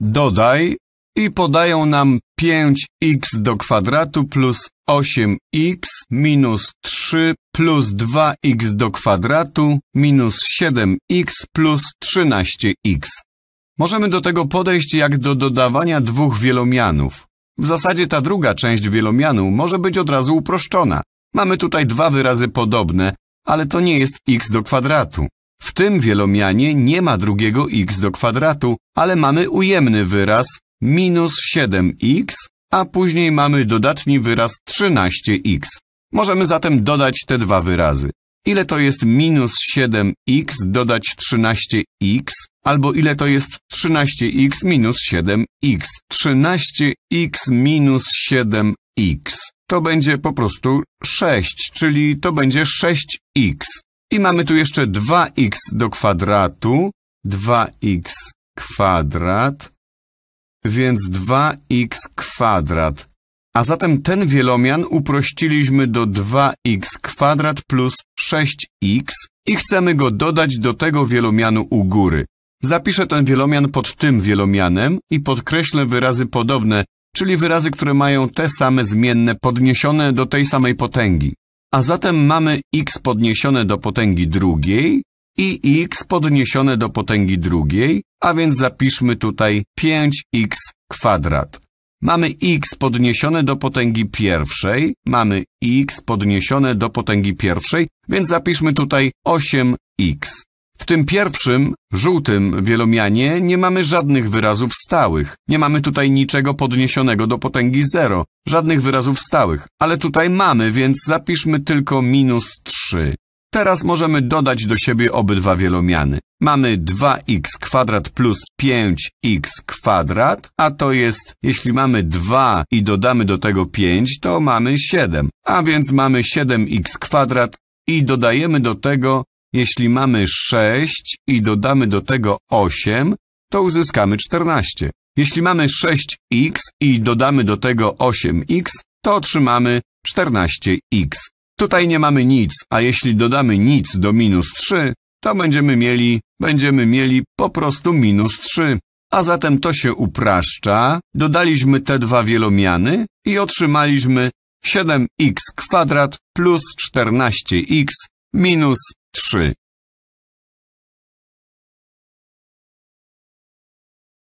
Dodaj i podają nam 5x do kwadratu plus 8x minus 3 plus 2x do kwadratu minus 7x plus 13x. Możemy do tego podejść jak do dodawania dwóch wielomianów. W zasadzie ta druga część wielomianu może być od razu uproszczona. Mamy tutaj dwa wyrazy podobne, ale to nie jest x do kwadratu. W tym wielomianie nie ma drugiego x do kwadratu, ale mamy ujemny wyraz minus 7x, a później mamy dodatni wyraz 13x. Możemy zatem dodać te dwa wyrazy. Ile to jest minus 7x dodać 13x, albo ile to jest 13x minus 7x? 13x minus 7x. To będzie po prostu 6, czyli to będzie 6x. I mamy tu jeszcze 2x do kwadratu, 2x kwadrat, więc 2x kwadrat. A zatem ten wielomian uprościliśmy do 2x kwadrat plus 6x i chcemy go dodać do tego wielomianu u góry. Zapiszę ten wielomian pod tym wielomianem i podkreślę wyrazy podobne, czyli wyrazy, które mają te same zmienne podniesione do tej samej potęgi a zatem mamy x podniesione do potęgi drugiej i x podniesione do potęgi drugiej, a więc zapiszmy tutaj 5x kwadrat. Mamy x podniesione do potęgi pierwszej, mamy x podniesione do potęgi pierwszej, więc zapiszmy tutaj 8x. W tym pierwszym, żółtym wielomianie nie mamy żadnych wyrazów stałych. Nie mamy tutaj niczego podniesionego do potęgi 0, żadnych wyrazów stałych. Ale tutaj mamy, więc zapiszmy tylko minus 3. Teraz możemy dodać do siebie obydwa wielomiany. Mamy 2x kwadrat plus 5x kwadrat, a to jest, jeśli mamy 2 i dodamy do tego 5, to mamy 7. A więc mamy 7x kwadrat i dodajemy do tego jeśli mamy 6 i dodamy do tego 8, to uzyskamy 14. Jeśli mamy 6x i dodamy do tego 8x, to otrzymamy 14x. Tutaj nie mamy nic, a jeśli dodamy nic do minus 3, to będziemy mieli, będziemy mieli po prostu minus 3. A zatem to się upraszcza, dodaliśmy te dwa wielomiany i otrzymaliśmy 7x kwadrat plus 14x minus trzy